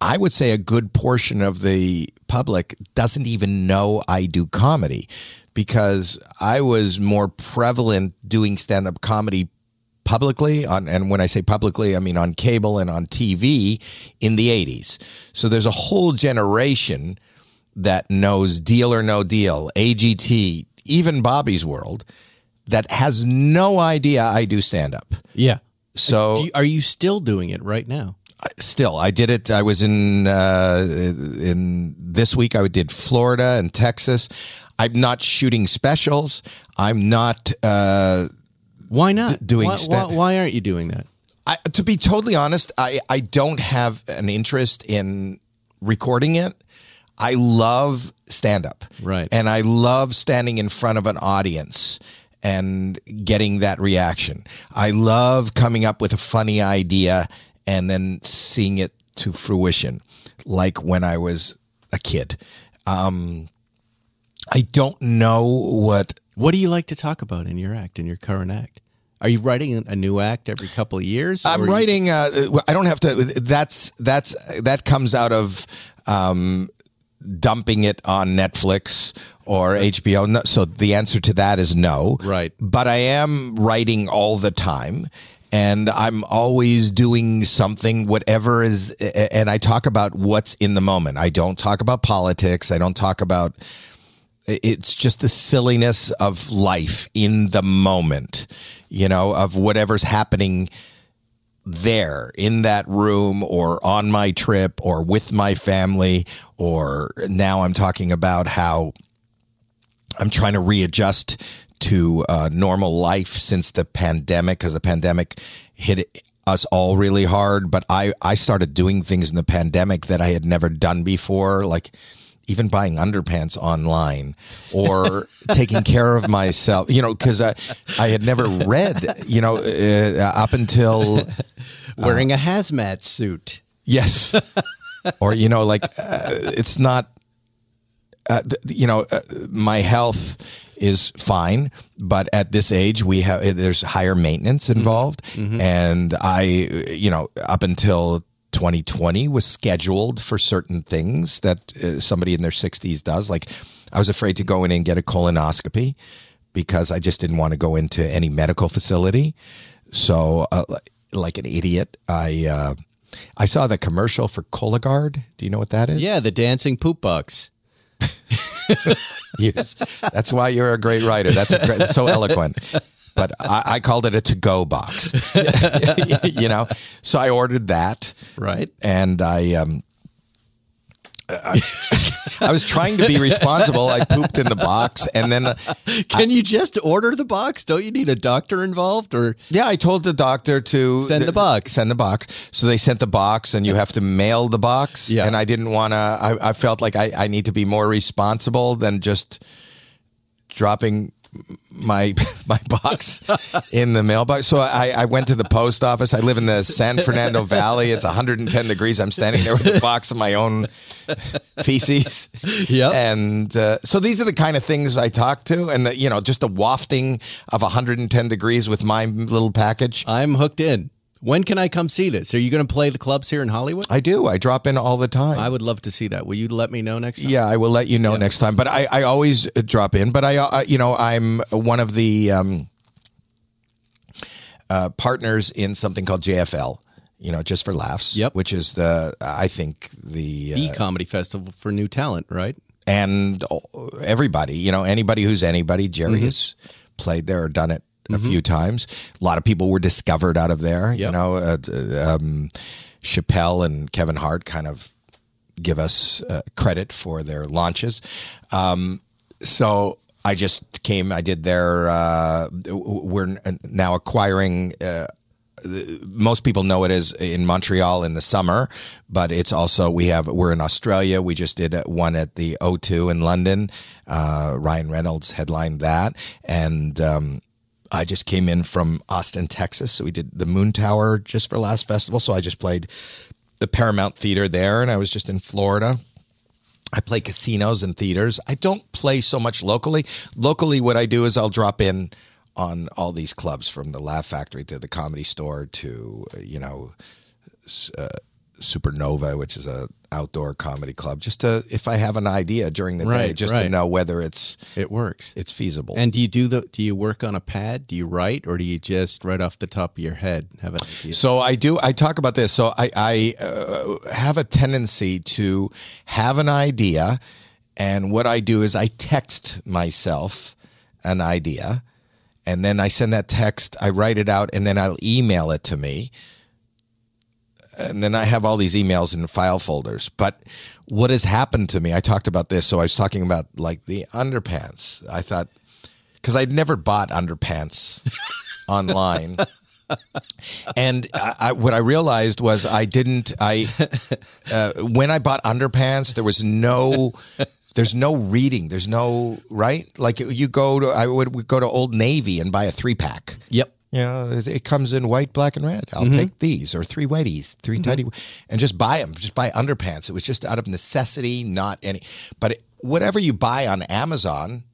S1: I would say a good portion of the public doesn't even know I do comedy because I was more prevalent doing stand up comedy publicly on and when I say publicly I mean on cable and on TV in the 80s. So there's a whole generation that knows Deal or No Deal, AGT, even Bobby's World that has no idea I do stand up. Yeah. So uh, are you still doing it right now? Still, I did it. I was in uh, in this week. I did Florida and Texas. I'm not shooting specials. I'm not uh, why not d- doing why, stand- why, why, aren't you doing that? I, to be totally honest, I, I don't have an interest in recording it. I love stand up. Right. And I love standing in front of an audience and getting that reaction. I love coming up with a funny idea and then seeing it to fruition, like when I was a kid.
S2: Um, I don't know what what do you like to talk about in your act, in your current act? Are you writing a new act every couple of years? I'm writing. You- uh, I don't have to.
S1: That's that's that comes out of um, dumping it on Netflix or HBO. No, so the answer to that is no. Right. But I am writing all the time and I'm always doing something, whatever is, and I talk about what's in the moment. I don't talk about politics. I don't talk about it's just the silliness of life in the moment, you know, of whatever's happening there in that room or on my trip or with my family. Or now I'm talking about how I'm trying to readjust to uh, normal life since the pandemic because the pandemic hit us all really hard. But I, I started doing things in the pandemic that I had never done before, like even buying underpants online or taking care of myself, you know, because I, I had never read, you know, uh, up until uh, wearing a hazmat suit. Yes. or, you know, like uh, it's not, uh, you know, uh, my health is fine, but at this age we have there's higher maintenance involved, mm-hmm. and I, you know, up until 2020 was scheduled for certain things that uh, somebody in their 60s does. Like, I was afraid to go in and get a colonoscopy because I just didn't want to go into any medical facility. So, uh, like an idiot, I uh, I saw the commercial for Cologuard. Do you know what that is?
S2: Yeah, the dancing poop box. yes. That's why you're a great writer. That's, a great, that's so eloquent
S1: but I, I, called it a to go box, you know? So I ordered that. Right. And I, um, I,
S2: I, was trying to be responsible.
S1: I pooped in the box, and then uh, can I, you
S2: just order the box?
S1: Don't you need a doctor involved? Or yeah, I told the doctor to send the box. Send the box. So they sent the box, and you have to mail the box. Yeah. And I didn't want to. I, I, felt like I, I need to be more responsible than just dropping my my box in the mailbox. So I, I went to the post office. I live in the San Fernando Valley. It's 110 degrees. I'm standing there with a box of my own feces. Yeah. And uh, so these are the kind of things I talk to, and the, you know, just a wafting of
S2: 110 degrees with my little package. I'm hooked in. When can I come see this? Are you going to play the clubs here in Hollywood? I do. I drop in all the time. I would love to see that. Will you let me know next time? Yeah, I will
S1: let you know yeah. next time. But I, I always uh, drop in. But I, uh, uh, you know, I'm one of the um, uh, partners in something called JFL. You know, just for laughs. Yep. Which is the, I think the uh, comedy festival for new talent, right? And everybody, you know, anybody who's anybody. Jerry mm-hmm. has played there or done it mm-hmm. a few times. A lot of people were discovered out of there. Yep. You know, uh, uh, um, Chappelle and Kevin Hart kind of give us uh, credit for their launches. Um, so I just came. I did their. Uh, we're uh, now acquiring. Uh, most people know it as in Montreal in the summer, but it's also we have we're in Australia. We just did uh, one at the O2 in London. Uh, Ryan Reynolds headlined that, and um, I just came in from Austin, Texas. So we did the Moon Tower just for last festival. So I just played the Paramount Theater there, and I was just in Florida. I play casinos and theaters. I don't play so much locally. Locally, what I do is I'll drop in on all these clubs from the Laugh Factory to the Comedy Store to, you know, uh, Supernova, which is a outdoor comedy club, just to if I have an idea
S2: during the right, day, just right. to know
S1: whether it's
S2: it works, it's feasible. And do you do the do you work on a pad? Do you write, or do you just right off the top of your head have an idea?
S1: So I do. I talk about this. So I I uh, have a tendency to have an idea, and what I do is I text myself an idea, and then I send that text. I write it out, and then I'll email it to me and then I have all these emails in file folders. But what has happened to me? I talked about this, so I was talking about like the underpants. I thought because I'd never bought underpants online. and I, I, what I realized was I didn't. I uh, when I bought underpants, there was no there's no reading. There's no right. Like you go to I would, would go to Old Navy and buy a three pack. Yep. You know, it comes in white, black, and red. I'll mm-hmm. take these or three whiteies, 3 mm-hmm. tidy, and just buy them. Just buy underpants. It was just out of necessity, not any. But it, whatever you buy on Amazon,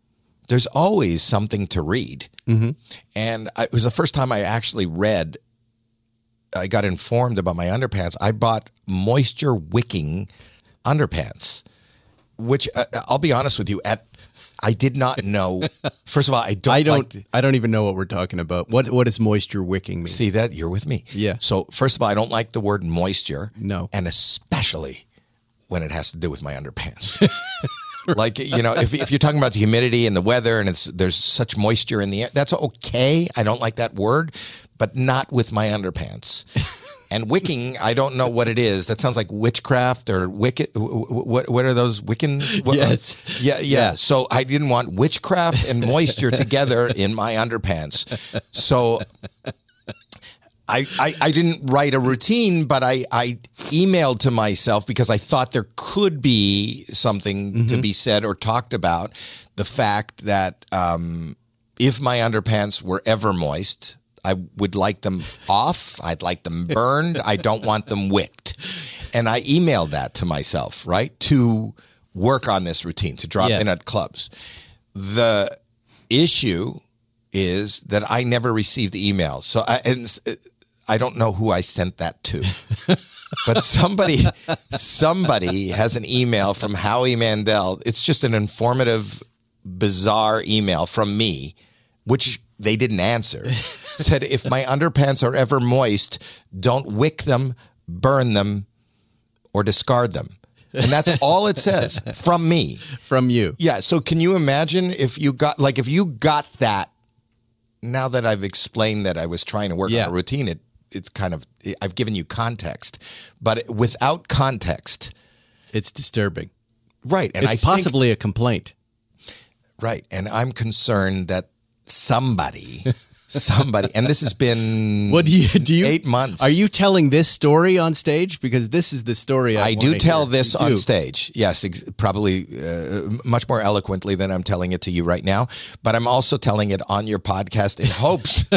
S1: there's always something to read. Mm-hmm. And it was the first time I actually read. I got informed about my underpants. I bought moisture wicking underpants, which uh, I'll be honest with you, at I did not know. First of all, I don't. I don't. Like I don't even know what we're talking about. What what is moisture wicking me? See that you're with me. Yeah. So first of all, I don't like the word moisture. No. And especially when it has to do with my underpants. like you know, if, if you're talking about the humidity and the weather, and it's there's such moisture in the air, that's okay. I don't like that word, but not with my underpants. And wicking, I don't know what it is. That sounds like witchcraft or wicket. What what are those Wiccan? What, yes. Yeah, yeah, yeah, So I didn't want witchcraft and moisture together in my underpants. So I, I, I didn't write a routine, but I, I emailed to myself because I thought there could be something mm-hmm. to be said or talked about the fact that um, if my underpants were ever moist, I would like them off. I'd like them burned. I don't want them whipped. And I emailed that to myself, right? To work on this routine, to drop yeah. in at clubs. The issue is that I never received the email. So I, and uh, I don't know who I sent that to. but somebody somebody has an email from Howie Mandel. It's just an informative bizarre email from me which they didn't answer. said, if my underpants are ever moist, don't wick them, burn them, or discard them. And that's all it says from me. From you. Yeah. So can you imagine if you got, like, if you got that now that I've explained that I was trying to work yeah. on a routine, it, it's kind of, I've given you context. But without context, it's disturbing. Right. And it's I possibly think, a complaint. Right. And I'm concerned that somebody somebody. And this has been what do you
S2: do? You, eight months. Are you telling this story on stage? Because this is the story I, I do tell hear. this you on do. stage.
S1: Yes, ex- probably uh, much more eloquently than I'm telling it to you right now. But I'm also telling it on your podcast in hopes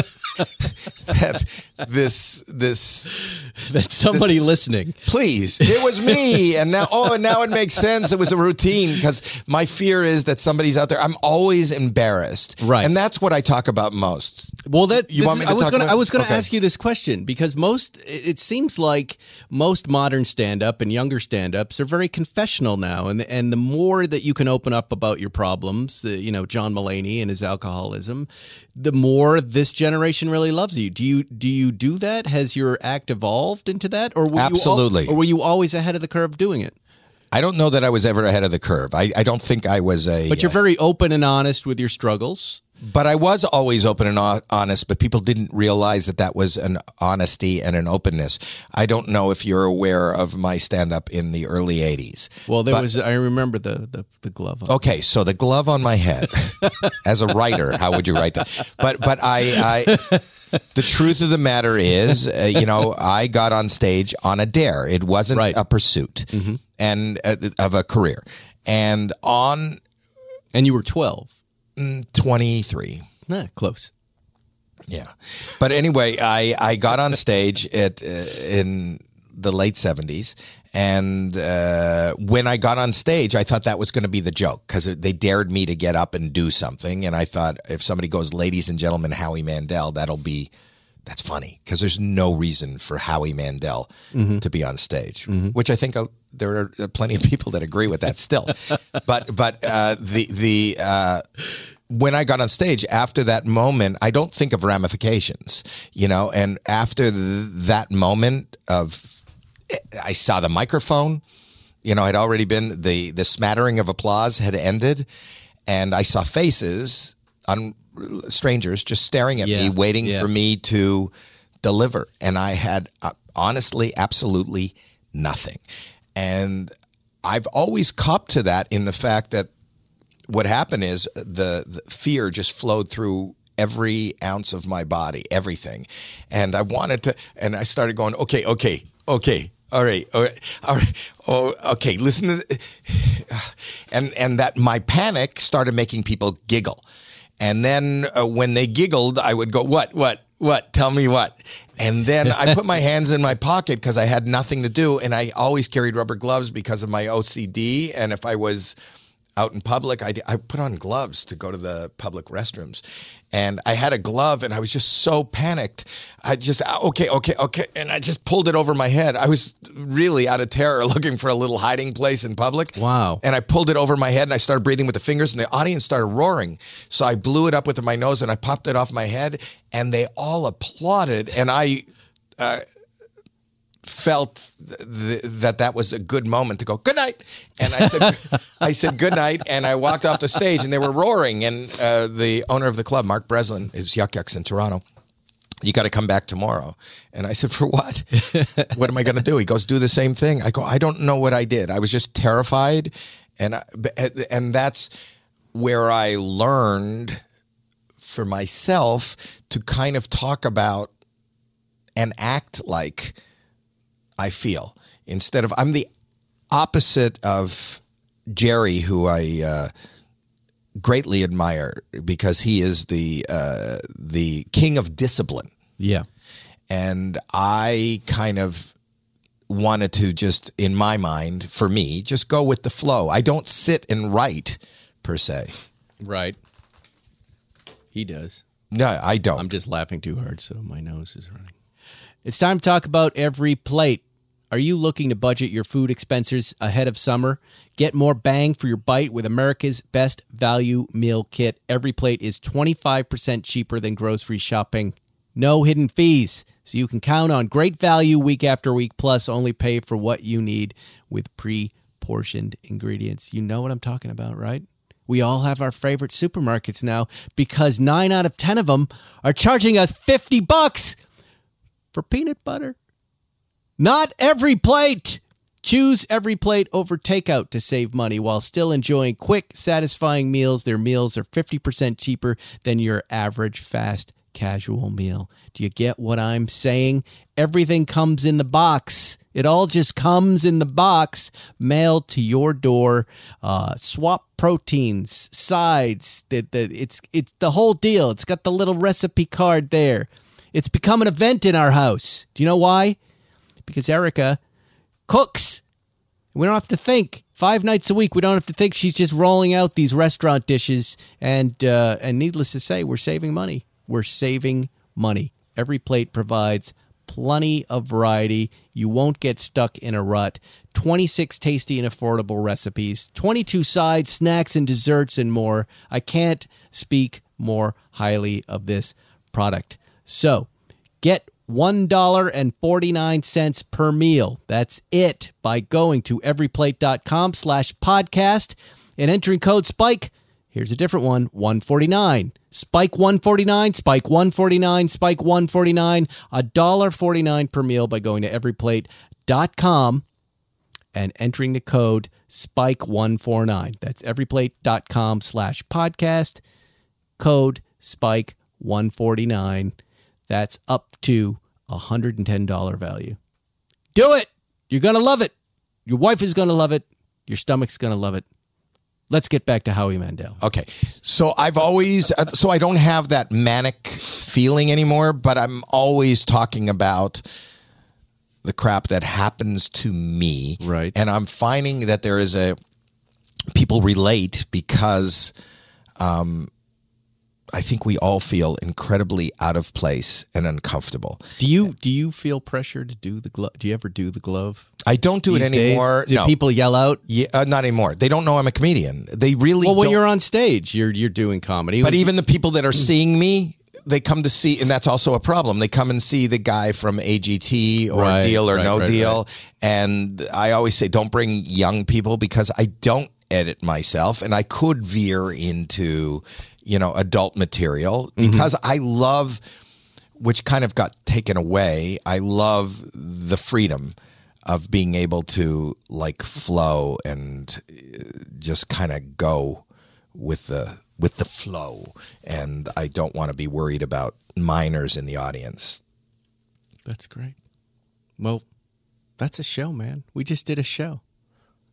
S1: that this this that somebody this, listening. Please, it was me, and now oh, and now it makes sense. It was a routine because my fear is that somebody's out there. I'm always embarrassed, right? And that's what I talk about most.
S2: Well, that you want me is, I was going to I was going to okay. ask you this question because most it seems like most modern stand up and younger stand ups are very confessional now, and and the more that you can open up about your problems, uh, you know, John Mulaney and his alcoholism, the more this generation really loves you. Do you do you do that? Has your act evolved into that, or were absolutely, you al- or were you always ahead of the curve doing it? I don't know that I was
S1: ever ahead of the curve. I, I don't think I was a. But
S2: you're uh, very open and honest with your struggles. But I was always open
S1: and honest, but people didn't realize that that was an honesty and an openness. I don't know if you're aware of my stand up in the early 80s.
S2: Well, there but, was, I remember the, the, the
S1: glove. okay, so
S2: the glove on my head.
S1: As a writer, how would you write that? But, but I, I the truth of the matter is, uh, you know, I got on stage on a dare. It wasn't right. a pursuit mm-hmm. and uh, of a career. And on. And you were 12 23. Nah, close. Yeah. But anyway, I, I got on stage at uh, in the late 70s. And uh, when I got on stage, I thought that was going to be the joke because they dared me to get up and do something. And I thought if somebody goes, ladies and gentlemen, Howie Mandel, that'll be that's funny because there's no reason for Howie Mandel mm-hmm. to be on stage, mm-hmm. which I think uh, there are uh, plenty of people that agree with that still. but but uh, the the uh, when I got on stage after that moment, I don't think of ramifications, you know. And after th- that moment of, I saw the microphone, you know, had already been the the smattering of applause had ended, and I saw faces on strangers just staring at yeah. me, waiting yeah. for me to deliver. And I had uh, honestly, absolutely nothing. And I've always copped to that in the fact that what happened is the, the fear just flowed through every ounce of my body, everything. And I wanted to, and I started going, okay, okay, okay, all right, all right, all right. Oh, okay. Listen to, and and that my panic started making people giggle, and then uh, when they giggled, I would go, What, what, what? Tell me what. And then I put my hands in my pocket because I had nothing to do. And I always carried rubber gloves because of my OCD. And if I was out in public, I, I put on gloves to go to the public restrooms and I had a glove and I was just so panicked. I just, ah, okay, okay, okay. And I just pulled it over my head. I was really out of terror looking for a little hiding place in public. Wow. And I pulled it over my head and I started breathing with the fingers and the audience started roaring. So I blew it up with my nose and I popped it off my head and they all applauded. And I, uh, felt th- that that was a good moment to go good night and i said i said good night and i walked off the stage and they were roaring and uh, the owner of the club mark breslin is yuck yucks in toronto you got to come back tomorrow. And I said, For what? what am I going to do? He goes, Do the same thing. I go, I don't know what I did. I was just terrified. And, I, and that's where I learned for myself to kind of talk about and act like I feel instead of I'm the opposite of Jerry, who I uh, greatly admire because he is the uh, the king of discipline. Yeah, and I kind of wanted to just in my mind for me just go with the flow. I don't sit and write
S2: per se. Right. He does. No, I don't. I'm just laughing too hard, so my nose is running. It's time to talk about every plate. Are you looking to budget your food expenses ahead of summer? Get more bang for your bite with America's Best Value Meal Kit. Every plate is 25% cheaper than grocery shopping. No hidden fees, so you can count on great value week after week, plus only pay for what you need with pre portioned ingredients. You know what I'm talking about, right? We all have our favorite supermarkets now because nine out of 10 of them are charging us 50 bucks for peanut butter. Not every plate. Choose every plate over takeout to save money while still enjoying quick, satisfying meals. Their meals are 50% cheaper than your average fast casual meal. Do you get what I'm saying? Everything comes in the box. It all just comes in the box, mailed to your door. Uh, swap proteins, sides. The, the, it's, it's the whole deal. It's got the little recipe card there. It's become an event in our house. Do you know why? because Erica cooks. We don't have to think. Five nights a week, we don't have to think. She's just rolling out these restaurant dishes, and uh, and needless to say, we're saving money. We're saving money. Every plate provides plenty of variety. You won't get stuck in a rut. 26 tasty and affordable recipes, 22 sides, snacks, and desserts, and more. I can't speak more highly of this product. So get $1.49 per meal. That's it by going to everyplate.com slash podcast and entering code SPIKE. Here's a different one 149. Spike 149, spike 149, spike 149, $1.49 per meal by going to everyplate.com and entering the code SPIKE149. That's everyplate.com slash podcast, code SPIKE149 that's up to $110 value. Do it. You're going to love it. Your wife is going to love it. Your stomach's going to love it. Let's get back to Howie Mandel. Okay. So I've always, uh, so I don't have that manic feeling
S1: anymore, but I'm always talking about the crap that happens to me. Right. And I'm finding that there is a, people relate because, um, I think we all feel incredibly out of place and uncomfortable.
S2: Do you do you feel pressure to do the glove? Do you ever do the glove?
S1: I don't do it anymore. Days? Do no. people yell out? Yeah, uh, not anymore. They don't know I'm a comedian.
S2: They really well. When don't. you're on stage, you're you're doing comedy. But even
S1: the people that are seeing me, they come to see, and that's also a problem. They come and see the guy from AGT or right, Deal or right, No right, Deal, and I always say, don't bring young people because I don't edit myself, and I could veer into you know, adult material mm-hmm. because mm-hmm. I love, which kind of got taken away. I love the freedom of being able to like flow and uh, just kind of go with the with the flow and I don't want to be worried about minors in the audience.
S2: That's great. Well, that's a show, man. We just did a show.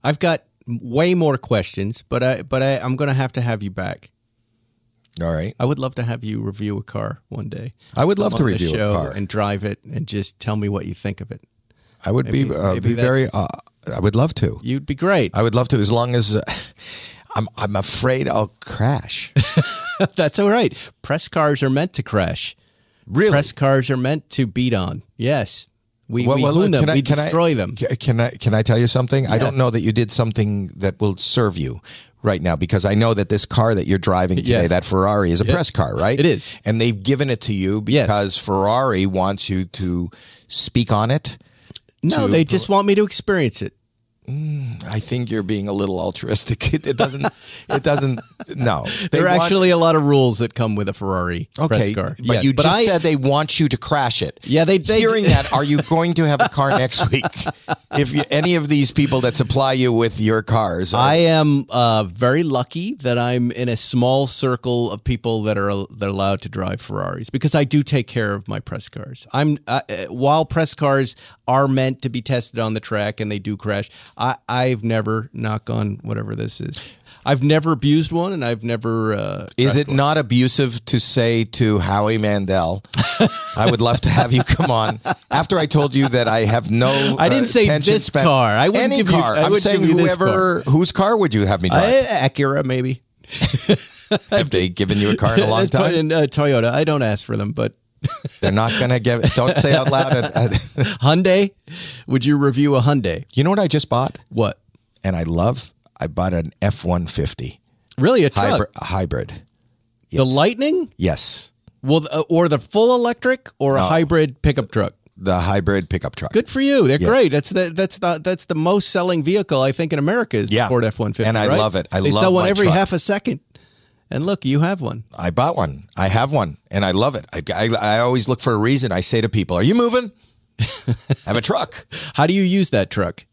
S2: I've got way more questions, but I but I, I'm going to have to have you back all right. I would love to have you review a car one day. I would love to review a car and drive it and just tell me what you think of it. I would uh, maybe, be, uh, be very. Uh, I would love to. You'd be great. I would love to, as long as
S1: uh, I'm. I'm
S2: afraid I'll crash. That's all right. Press cars are meant to crash. Really? Press cars are meant to beat on. Yes, we, well, we well, them. I, we destroy I,
S1: them. Can I? Can I tell you something? Yeah. I don't know that you did something that will serve you, right now because I know that this car that you're driving today, yeah. that Ferrari, is a press car, right? It is. And they've given it to you because yes. Ferrari wants you to speak on it. No, they just
S2: want me to experience it. Mm, I think you're being a little altruistic. It, it doesn't. It doesn't. No, they there are want, actually a lot of rules that come with a Ferrari. Okay, car. but yes, you but just I, said they want you to crash it.
S1: Yeah, they. they Hearing that, are you going to have a car next week?
S2: if you, any of these people that supply you with your cars, are, I am uh, very lucky that I'm in a small circle of people that are that are allowed to drive Ferraris because I do take care of my press cars. I'm uh, uh while press cars, are meant to be tested on the track and they do crash. I, I've never, knock on whatever this is, I've never abused one and I've never. Uh, is it one.
S1: not abusive to say to Howie Mandel, I would love to have you come on after I told you that I have no. I didn't uh, say this spent. car. I wouldn't Any give car. You, I I'm saying whoever, car. whose car would you have me drive? Uh,
S2: Acura, maybe.
S1: have they given you a car in a long time?
S2: And uh, Toyota. I don't ask for them, but they're not going to give. Don't say out loud. Hyundai. Would you review a Hyundai?
S1: You know what I just bought? What? And I love. I bought an F one fifty.
S2: Really, a truck? Hybrid. A hybrid. Yes. The Lightning. Yes. Well, uh, or the full electric, or a hybrid pickup truck the hybrid pickup truck. Good for you. They're yes. great. That's the that's the that's the most selling vehicle I think in America is yeah. Ford F one fifty. And I right? love it. I they love sell one every truck. half a second. And look, you have one.
S1: I bought one. I have one, and I love it. I, I,
S2: I always look for a reason. I say to people, "Are you moving? I have a truck. how do you use that truck?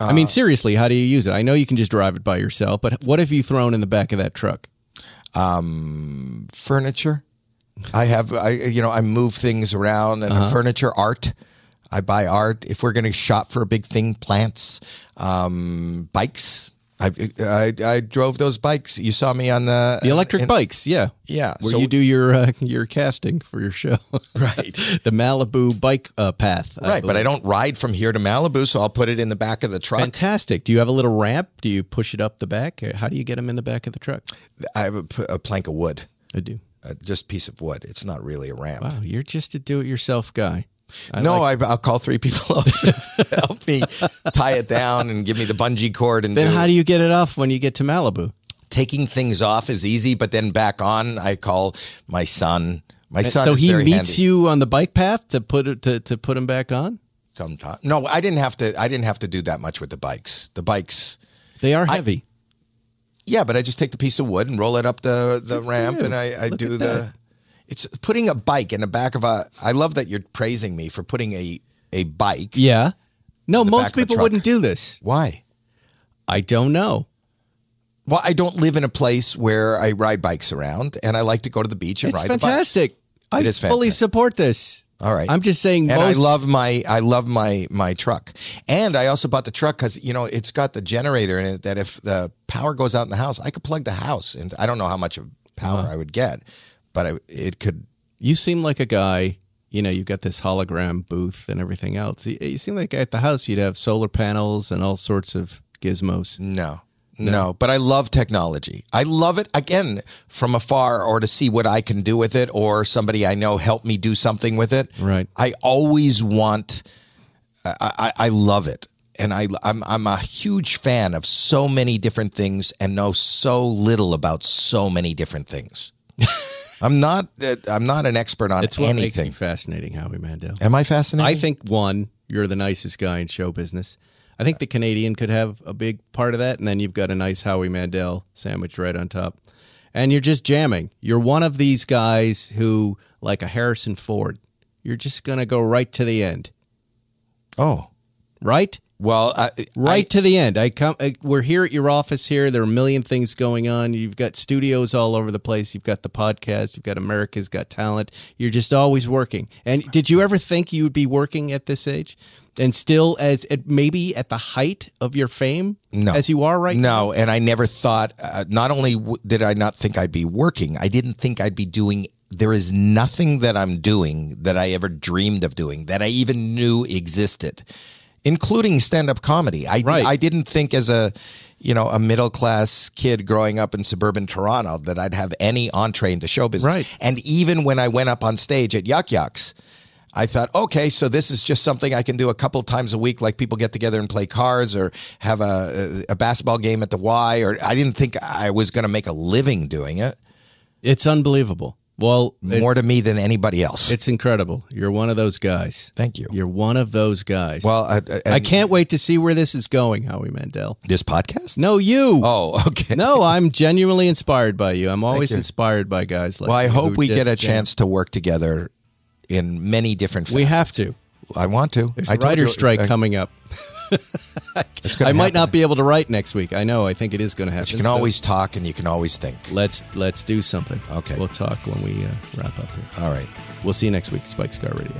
S2: Uh, I mean, uh, seriously, how do you use it? I know you can just drive it by yourself, but what have you thrown in the back of that truck? Um, furniture. I have. I
S1: you know I move things around and uh-huh. furniture art. I buy art. If we're going to shop for a big thing, plants, um, bikes, I, I, I drove those
S2: bikes. You saw me on the the electric in, bikes, yeah, yeah. Where so, you do your uh, your casting for your show, right? the Malibu bike uh, path, I right? Believe. But I don't ride from here to Malibu, so I'll put it in the back of the truck. Fantastic. Do you have a little ramp? Do you push it up the back? Uh, how do you get them
S1: in the back of the truck? I have a, a plank of wood. I do. Uh, just piece of wood. It's not really a
S2: ramp. Wow, you're just a do-it-yourself guy. I no, like- I, will call three people up help me
S1: tie it down
S2: and give me the bungee cord. And then do how it. do you get it off when you get to Malibu?
S1: Taking things off is easy, but then back on, I call my son. My son. So he meets handy.
S2: you on the bike path to put it, to to put him back on. Sometimes. No, I didn't have
S1: to. I didn't have to do that much with the bikes. The bikes. They are heavy. I, yeah, but I just take the piece of wood and roll it up the the ramp, and I, I Look do the. That. It's putting a bike in the back of a. I love that you're praising me for putting a a bike.
S2: Yeah. No, most people wouldn't
S1: do this. Why? I don't know. Well, I don't live in a place where I ride bikes around, and I like to go to the beach and it's ride. Fantastic. I it is fully fantastic. support this. All right. I'm just saying. And most- I love my I love my my truck, and I also bought the truck because you know it's got the generator in it that if the power goes out in the house, I
S2: could plug the house, and I don't know how much of power uh-huh. I would get, but I, it could. You seem like a guy. You know, you've got this hologram booth and everything else. You, you seem like at the house you'd have solar panels and all sorts of gizmos. No, no, no, but I love technology.
S1: I love it again from afar or to see what I can do with it or somebody I know help me do something with it. Right. I always want I, I, I love it. And I I'm I'm a huge fan of so many different things and know so little about so many different things. I'm not. Uh, I'm not an expert
S2: on it's what Makes you fascinating, Howie Mandel. Am I fascinating? I think one, you're the nicest guy in show business. I think the Canadian could have a big part of that, and then you've got a nice Howie Mandel sandwich right on top, and you're just jamming. You're one of these guys who, like a Harrison Ford, you're just gonna go right to the end. Oh, right? Well, I, right I, to the end. I come. I, we're here at your office. Here, there are a million things going on. You've got studios all over the place. You've got the podcast. You've got America's Got Talent. You're just always working. And did you ever think you would be working at this age, and still as at maybe at the height of your fame? No, as you are right. No, now? and I never thought. Uh,
S1: not only w- did I not think I'd be working, I didn't think I'd be doing there is nothing that I'm doing that I ever dreamed of doing that I even knew existed including stand-up comedy. I right. I didn't think as a you know a middle class kid growing up in suburban Toronto that I'd have any entree into show business. Right. And even when I went up on stage at Yuck Yucks, I thought, okay, so this is just something I can do a couple times a week, like people get together and play cards or have a, a basketball game at the Y. Or I didn't think I
S2: was going to make a living doing it. It's unbelievable. Well, more to me than anybody else. It's incredible. You're one of those guys. Thank you. You're one of those guys. Well, I, I, I can't wait to see where this is going, Howie Mandel. This podcast? No, you. Oh, okay. No, I'm genuinely inspired by you. I'm always you. inspired by guys like. Well, I hope we get a chance to work together in many different. Facets. We have to. I want to. There's I a writer's strike I, uh, coming up. I happen. might not be able to write next week. I know. I think it is going to happen. But you can so always talk and you can always think. Let's let's do something. Okay. We'll talk when we uh, wrap up here. All right. We'll see you next week, Spike's Car Radio.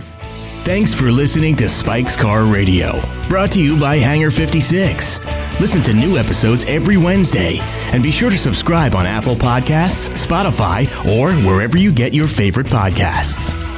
S2: Thanks for listening to Spike's Car Radio, brought to you by Hanger 56. Listen to new episodes every Wednesday, and be sure to subscribe on Apple Podcasts, Spotify, or wherever you get your favorite podcasts.